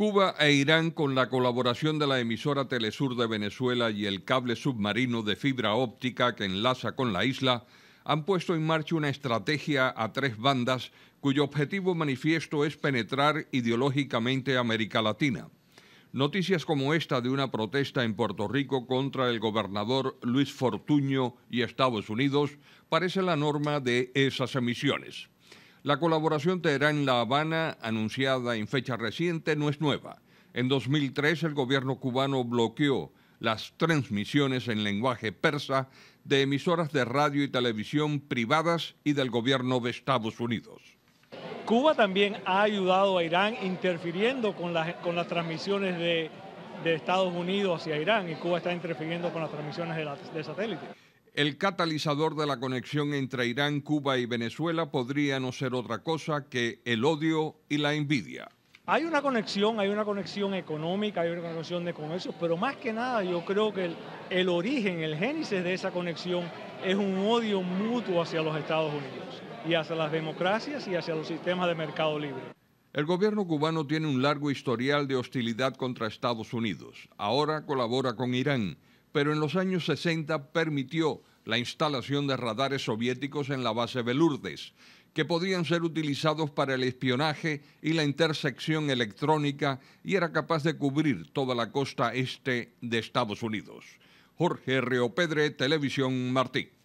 Cuba e Irán, con la colaboración de la emisora Telesur de Venezuela y el cable submarino de fibra óptica que enlaza con la isla, han puesto en marcha una estrategia a tres bandas cuyo objetivo manifiesto es penetrar ideológicamente América Latina. Noticias como esta de una protesta en Puerto Rico contra el gobernador Luis Fortuño y Estados Unidos parece la norma de esas emisiones. La colaboración de Irán en la Habana, anunciada en fecha reciente, no es nueva. En 2003 el gobierno cubano bloqueó las transmisiones en lenguaje persa de emisoras de radio y televisión privadas y del gobierno de Estados Unidos. Cuba también ha ayudado a Irán interfiriendo con las, con las transmisiones de, Estados Unidos hacia Irán y Cuba está interfiriendo con las transmisiones de satélite. El catalizador de la conexión entre Irán, Cuba y Venezuela podría no ser otra cosa que el odio y la envidia. Hay una conexión, hay una conexión económica, hay una conexión de comercio, pero más que nada yo creo que el, el origen, el génesis de esa conexión es un odio mutuo hacia los Estados Unidos y hacia las democracias y hacia los sistemas de mercado libre. El gobierno cubano tiene un largo historial de hostilidad contra Estados Unidos. Ahora colabora con Irán pero en los años 60 permitió la instalación de radares soviéticos en la base Belurdes, que podían ser utilizados para el espionaje y la intersección electrónica y era capaz de cubrir toda la costa este de Estados Unidos. Jorge Pedre, Televisión Martí.